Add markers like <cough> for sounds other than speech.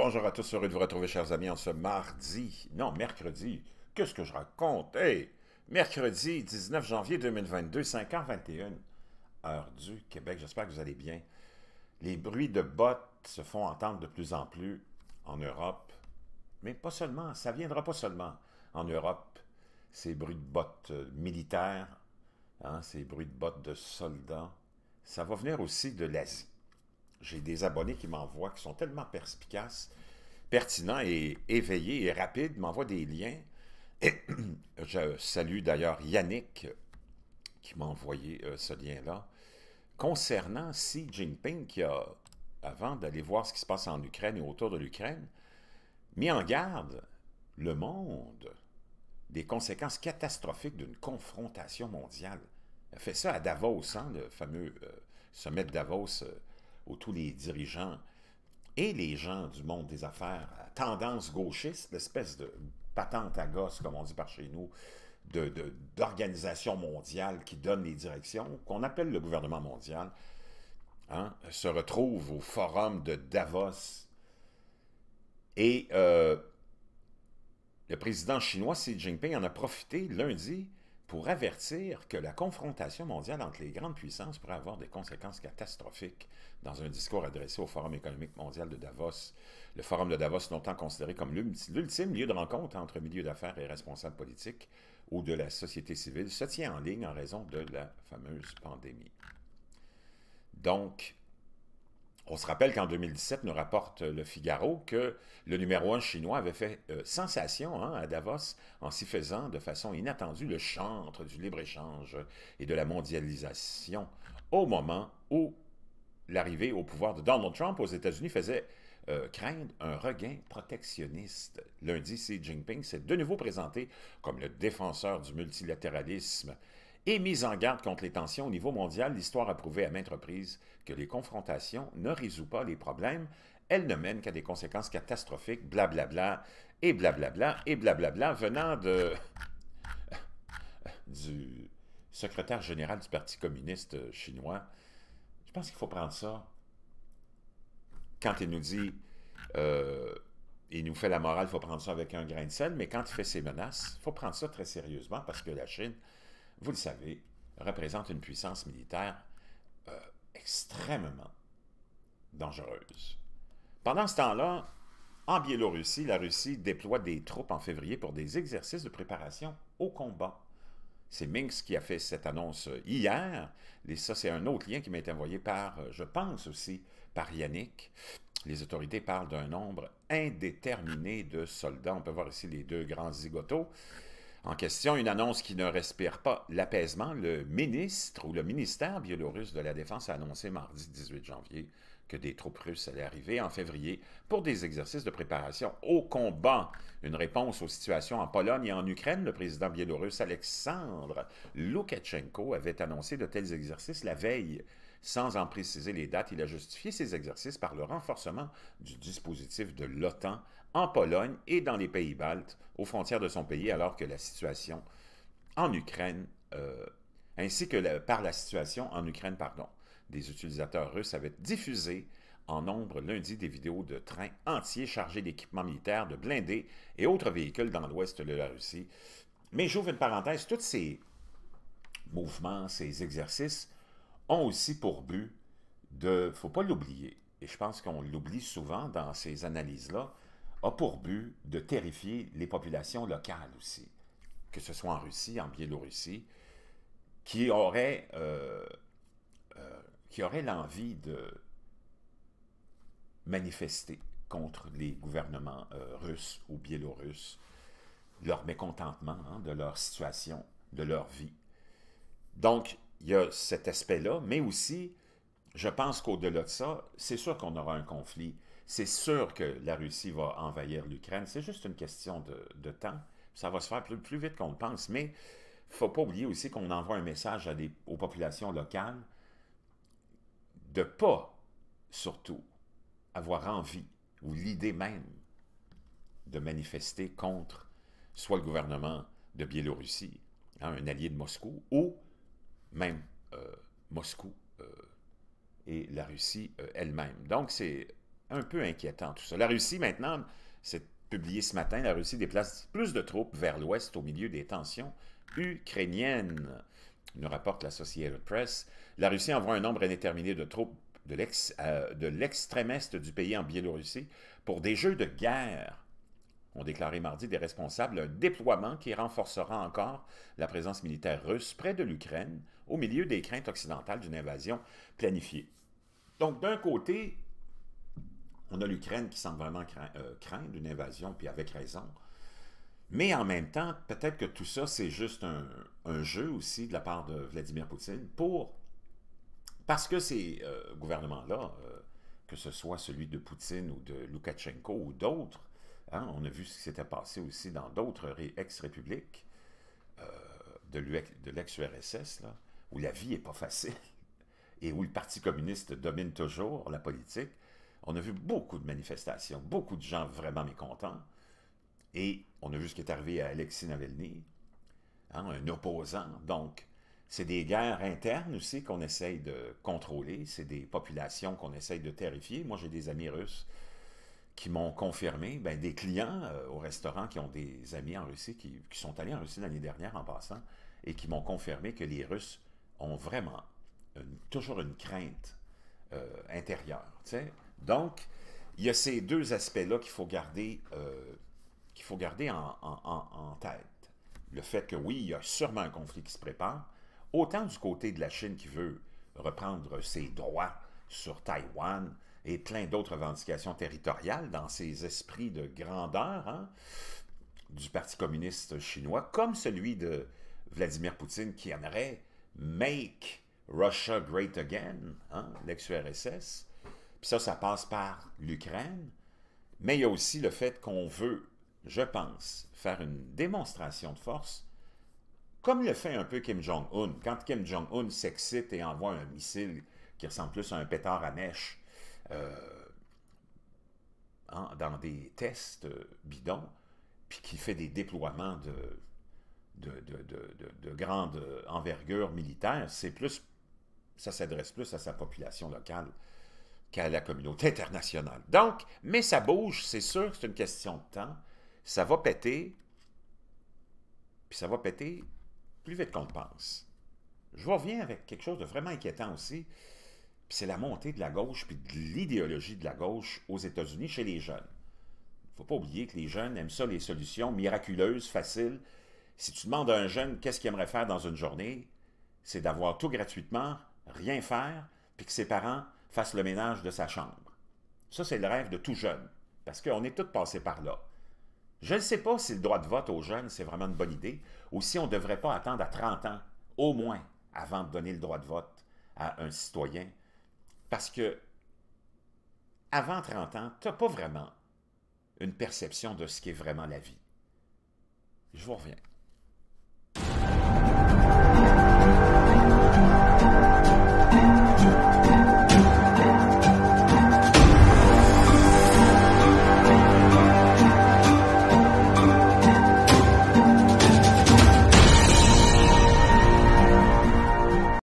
bonjour à tous, heureux de vous retrouver, chers amis, en ce mardi, non, mercredi, qu'est-ce que je raconte? Hey, mercredi 19 janvier 2022, 5h21, heure du Québec, j'espère que vous allez bien. Les bruits de bottes se font entendre de plus en plus en Europe, mais pas seulement, ça viendra pas seulement en Europe, ces bruits de bottes euh, militaires, hein, ces bruits de bottes de soldats, ça va venir aussi de l'Asie. J'ai des abonnés qui m'envoient, qui sont tellement perspicaces, pertinents et éveillés et rapides, m'envoient des liens. Et <clears throat> je salue d'ailleurs Yannick euh, qui m'a envoyé euh, ce lien-là. Concernant Xi Jinping, qui a, avant d'aller voir ce qui se passe en Ukraine et autour de l'Ukraine, mis en garde le monde des conséquences catastrophiques d'une confrontation mondiale. Il a fait ça à Davos, hein, le fameux euh, sommet de Davos où tous les dirigeants et les gens du monde des affaires, tendance gauchiste, l'espèce de patente à gosse, comme on dit par chez nous, d'organisation de, d'organisation mondiale qui donne les directions, qu'on appelle le gouvernement mondial, hein, se retrouve au forum de Davos. Et euh, le président chinois Xi Jinping en a profité lundi pour avertir que la confrontation mondiale entre les grandes puissances pourrait avoir des conséquences catastrophiques. Dans un discours adressé au Forum économique mondial de Davos, le Forum de Davos, longtemps considéré comme l'ultime lieu de rencontre entre milieux d'affaires et responsables politiques ou de la société civile, se tient en ligne en raison de la fameuse pandémie. Donc, on se rappelle qu'en 2017, nous rapporte euh, le Figaro que le numéro un chinois avait fait euh, sensation hein, à Davos en s'y faisant de façon inattendue le chantre du libre-échange et de la mondialisation au moment où l'arrivée au pouvoir de Donald Trump aux États-Unis faisait euh, craindre un regain protectionniste. Lundi, Xi Jinping s'est de nouveau présenté comme le défenseur du multilatéralisme et mise en garde contre les tensions au niveau mondial, l'histoire a prouvé à maintes reprises que les confrontations ne résout pas les problèmes, elles ne mènent qu'à des conséquences catastrophiques, blablabla, et blablabla, et blablabla, venant de... <laughs> du secrétaire général du Parti communiste chinois. Je pense qu'il faut prendre ça quand il nous dit... Euh, il nous fait la morale, il faut prendre ça avec un grain de sel, mais quand il fait ses menaces, il faut prendre ça très sérieusement parce que la Chine, vous le savez, représente une puissance militaire euh, extrêmement dangereuse. Pendant ce temps-là, en Biélorussie, la Russie déploie des troupes en février pour des exercices de préparation au combat. C'est Minsk qui a fait cette annonce hier. Et ça, c'est un autre lien qui m'a été envoyé par, euh, je pense aussi, par Yannick. Les autorités parlent d'un nombre indéterminé de soldats. On peut voir ici les deux grands zigotos. En question, une annonce qui ne respire pas l'apaisement. Le ministre ou le ministère biélorusse de la Défense a annoncé mardi 18 janvier que des troupes russes allaient arriver en février pour des exercices de préparation au combat. Une réponse aux situations en Pologne et en Ukraine, le président biélorusse Alexandre Loukachenko avait annoncé de tels exercices la veille. Sans en préciser les dates, il a justifié ces exercices par le renforcement du dispositif de l'OTAN en Pologne et dans les pays baltes, aux frontières de son pays, alors que la situation en Ukraine, euh, ainsi que par la situation en Ukraine, pardon, des utilisateurs russes avaient diffusé en nombre lundi des vidéos de trains entiers chargés d'équipements militaires, de blindés et autres véhicules dans l'ouest de la Russie. Mais j'ouvre une parenthèse, tous ces mouvements, ces exercices ont aussi pour but de, faut pas l'oublier, et je pense qu'on l'oublie souvent dans ces analyses-là, a pour but de terrifier les populations locales aussi, que ce soit en Russie, en Biélorussie, qui auraient, euh, euh, qui l'envie de manifester contre les gouvernements euh, russes ou biélorusses, leur mécontentement hein, de leur situation, de leur vie. Donc, il y a cet aspect-là, mais aussi, je pense qu'au-delà de ça, c'est sûr qu'on aura un conflit c'est sûr que la Russie va envahir l'Ukraine. C'est juste une question de, temps. Ça va se faire plus, vite qu'on le pense. Mais il ne faut pas oublier aussi qu'on envoie un message aux populations locales de pas, surtout, avoir envie ou l'idée même de manifester contre soit le gouvernement de Biélorussie, hein, un allié de Moscou, ou même euh, Moscou euh, et la Russie euh, elle-même. Donc, c'est un peu inquiétant tout ça. La Russie, maintenant, c'est publié ce matin, la Russie déplace plus de troupes vers l'ouest au milieu des tensions ukrainiennes. Nous rapporte l'Associated Press. La Russie envoie un nombre indéterminé de troupes euh, de l'extrême est du pays en Biélorussie pour des jeux de guerre ont déclaré mardi des responsables un déploiement qui renforcera encore la présence militaire russe près de l'Ukraine au milieu des craintes occidentales d'une invasion planifiée. Donc d'un côté, on a l'Ukraine qui semble vraiment euh, craindre une invasion, puis avec raison. Mais en même temps, peut-être que tout ça, c'est juste un, jeu aussi de la part de Vladimir Poutine pour... Parce que ces euh, gouvernements-là, euh, que ce soit celui de Poutine ou de Loukachenko ou d'autres, hein, on a vu ce qui s'était passé aussi dans d'autres ex-républiques de l'ex-URSS, où la vie n'est pas facile <laughs> et où le Parti communiste domine toujours la politique, on a vu beaucoup de manifestations, beaucoup de gens vraiment mécontents. Et on a vu ce qui est arrivé à Alexis Navalny, hein, un opposant. Donc, c'est des guerres internes aussi qu'on essaye de contrôler. C'est des populations qu'on essaye de terrifier. Moi, j'ai des amis russes qui m'ont confirmé, ben, des clients euh, au restaurant qui ont des amis en Russie, qui, sont allés en Russie l'année dernière en passant, et qui m'ont confirmé que les Russes ont vraiment toujours une crainte euh, intérieure. sais donc, il y a ces deux aspects-là qu'il faut garder, euh, qu'il faut garder en, tête. Le fait que oui, il y a sûrement un conflit qui se prépare, autant du côté de la Chine qui veut reprendre ses droits sur Taïwan et plein d'autres revendications territoriales dans ses esprits de grandeur hein, du Parti communiste chinois, comme celui de Vladimir Poutine qui aimerait « make Russia great again hein, l'ex-URSS », puis ça, ça passe par l'Ukraine. Mais il y a aussi le fait qu'on veut, je pense, faire une démonstration de force, comme le fait un peu Kim Jong-un. Quand Kim Jong-un s'excite et envoie un missile qui ressemble plus à un pétard à mèche euh, dans des tests euh, bidons, puis qui fait des déploiements de, de, de, de grande envergure militaire, c'est plus, ça s'adresse plus à sa population locale qu'à la communauté internationale. Donc, mais ça bouge, c'est sûr c'est une question de temps. Ça va péter, puis ça va péter plus vite qu'on le pense. Je reviens avec quelque chose de vraiment inquiétant aussi, puis c'est la montée de la gauche, puis de l'idéologie de la gauche aux États-Unis chez les jeunes. Il ne faut pas oublier que les jeunes aiment ça, les solutions miraculeuses, faciles. Si tu demandes à un jeune qu'est-ce qu'il aimerait faire dans une journée, c'est d'avoir tout gratuitement, rien faire, puis que ses parents fasse le ménage de sa chambre. Ça, c'est le rêve de tout jeune, parce qu'on est tous passés par là. Je ne sais pas si le droit de vote aux jeunes, c'est vraiment une bonne idée, ou si on ne devrait pas attendre à 30 ans, au moins, avant de donner le droit de vote à un citoyen, parce que avant 30 ans, tu n'as pas vraiment une perception de ce qu'est vraiment la vie. Je vous reviens.